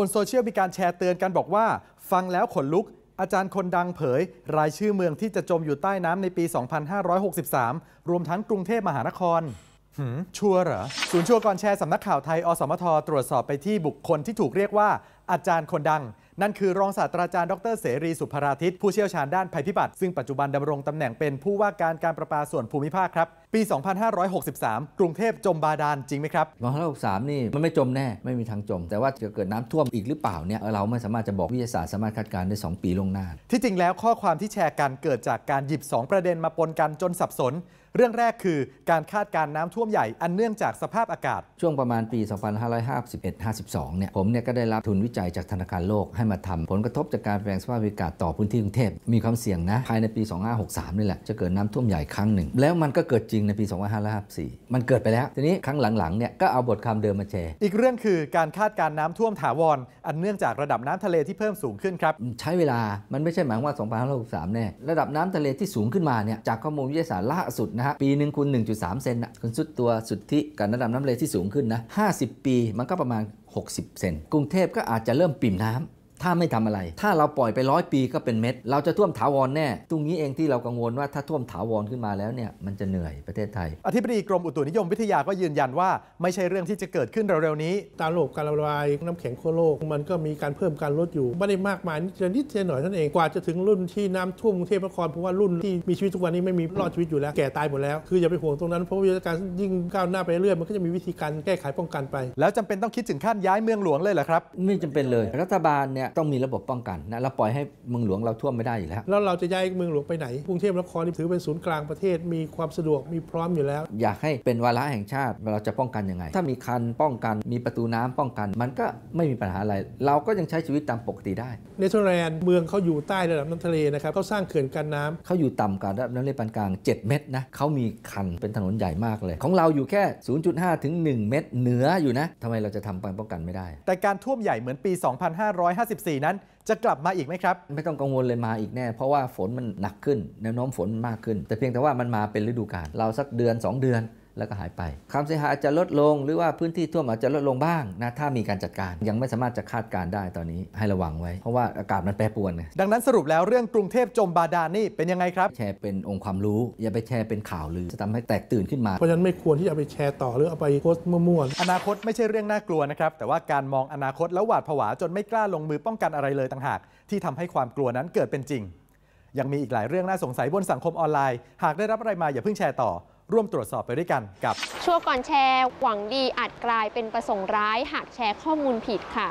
บนโซเชียลมีการแชร์เตือนกันบอกว่า ฟังแล้วขนลุก อาจารย์คนดังเผย รายชื่อเมืองที่จะจมอยู่ใต้น้ำในปี 2563 รวมทั้งกรุงเทพมหานคร หืมชัวร์เหรอ ศูนย์ชัวร์ก่อนแชร์สำนักข่าวไทย อสมท ตรวจสอบไปที่บุคคลที่ถูกเรียกว่า อาจารย์คนดัง นั่นคือรองศาสตราจารย์ดรเสรีสุภราทิตผู้เชี่ยวชาญด้านภัยพิบัติ ซึ่งปัจจุบันดำรงตำแหน่งเป็นผู้ว่าการการประปาส่วนภูมิภาคครับปี 2563 กรุงเทพจมบาดาลจริงไหมครับ 2563 นี่มันไม่จมแน่ ไม่มีทางจม แต่ว่าจะเกิดน้ำท่วมอีกหรือเปล่าเนี่ยเราไม่สามารถจะบอกวิทยาศาสตร์สามารถคาดการณ์ได้ 2 ปีล่วงหน้า ที่จริงแล้วข้อความที่แชร์กัน เกิดจากการหยิบ 2 ประเด็นมาปนกันจนสับสน เรื่องแรกคือการคาดการน้ำท่วมใหญ่อันเนื่องจากสภาพอากาศ ช่วงประมาณปี 2551-52 เนี่ยผมเนี่ยก็ได้รับทุนวิจัยจากธนาคารโลกให้มาทำผลกระทบจากการแปลงสภาพอากาศต่อพื้นที่กรุงเทพมีความเสี่ยงนะภายในปี 2563นี่แหละจะเกิดน้ำท่วมใหญ่ครั้งหนึ่ง แล้วมันก็เกิดจริงงในปี 2554มันเกิดไปแล้ว ทีนี้ครั้งหลังๆ เนี่ยก็เอาบทความเดิมมาแชร์ อีกเรื่องคือการคาดการน้ำท่วมถาวร อันเนื่องจากระดับน้ำทะเลที่เพิ่มสูงขึ้นครับ ใช้เวลามันไม่ใช่หมายว่า2563แน่ระดับน้ำทะเลที่สูงขึ้นมาเนี่ยจากข้อมูลวิทยาศาสตร์ล่าสุดนะฮะปีหนึ่งคูณ 1.3 เซนนะคุณสุดตัวสุดที่การระดับน้ำทะเลที่สูงขึ้นนะ 50 ปี มันก็ประมาณ 60 เซนกรุงเทพก็อาจจะเริ่มปิ่มน้ำถ้าไม่ทำอะไร ถ้าเราปล่อยไปร้อยปีก็เป็นเม็ด เราจะท่วมถาวรแน่ ตรงนี้เองที่เรากังวลว่าถ้าท่วมถาวรขึ้นมาแล้วเนี่ยมันจะเหนื่อยประเทศไทยอธิบดีกรมอุตุนิยมวิทยาก็ยืนยันว่า ไม่ใช่เรื่องที่จะเกิดขึ้นเร็วๆนี้ ตามระบบการละลายน้ำแข็งขั้วโลกมันก็มีการเพิ่มการลดอยู่ไม่ได้มากมายนิดเดียวหน่อยท่านเองกว่าจะถึงรุ่นที่น้ำท่วมกรุงเทพมหานครเพราะว่ารุ่นที่มีชีวิตทุกวันนี้ไม่มีรอดชีวิตอยู่แล้วแก่ตายหมดแล้ว คืออย่าไปห่วงตรงนั้นเพราะวิทยาการยิ่งก้าวหน้าไปเรื่อยมันก็จะมีวิธีการแก้ไขป้องกันไป แล้วจำเป็นต้องคิดถึงขั้นย้ายเมืองหลวงเลยเหรอครับไม่จำเป็นเลยรัฐบาลเนี่ยต้องมีระบบป้องกัน นะเราปล่อยให้เมืองหลวงเราท่วมไม่ได้อยู่แล้ว แล้วเราจะย้ายเมืองหลวงไปไหนกรุงเทพมหานครถือเป็นศูนย์กลางประเทศมีความสะดวกมีพร้อมอยู่แล้ว อยากให้เป็นวาระแห่งชาติ เราจะป้องกันยังไง ถ้ามีคันป้องกันมีประตูน้ำป้องกัน มันก็ไม่มีปัญหาอะไร เราก็ยังใช้ชีวิตตามปกติได้เนเธอร์แลนด์เมืองเขาอยู่ใต้ระดับน้ำทะเลนะครับเขาสร้างเขื่อนกันน้ำเขาอยู่ต่ำกว่าระดับน้ำทะเลปานกลาง 7 เมตรนะเขามีคันเป็นถนนใหญ่มากเลย ของเราอยู่แค่ 0.5ถึง1เมตรเหนืออยู่นะทำไมเราจะทำป้องกันไม่ได้ แต่การท่วมใหญ่เหมือนปี 2550 2014 นั้นจะกลับมาอีกไหมครับ ไม่ต้องกังวลเลยมาอีกแน่ เพราะว่าฝนมันหนักขึ้นแนวโน้มฝนมากขึ้น แต่เพียงแต่ว่ามันมาเป็นฤดูกาลเราสักเดือน 2 เดือนแล้วก็หายไปความเสียหายอาจจะลดลงหรือว่าพื้นที่ท่วมอาจจะลดลงบ้างนะถ้ามีการจัดการยังไม่สามารถจะคาดการได้ตอนนี้ให้ระวัง ไว้เพราะว่าอากาศมันแปรปรวน ดังนั้นสรุปแล้วเรื่องกรุงเทพจมบาดาลนี่เป็นยังไงครับ แชร์เป็นองค์ความรู้ อย่าไปแชร์เป็นข่าวลือจะทำให้แตกตื่นขึ้นมาเพราะฉะนั้นไม่ควรที่จะไปแชร์ต่อ หรือเอาไปโพสต์มั่วๆอนาคตไม่ใช่เรื่องน่ากลัวนะครับแต่ว่าการมองอนาคตแล้วหวาดผวาจนไม่กล้าลงมือป้องกันอะไรเลยต่างหากที่ทำให้ความกลัวนั้นเกิดเป็นจริง ยังมีอีกหลายเรื่องน่าสงสัยบนสังคมออนไลน์ หากได้รับอะไรมาอย่าเพิ่งแชร์ต่อร่วมตรวจสอบไปด้วยกันกับ ชั่วก่อนแชร์ หวังดีอาจกลายเป็นประสงค์ร้าย หากแชร์ข้อมูลผิดค่ะ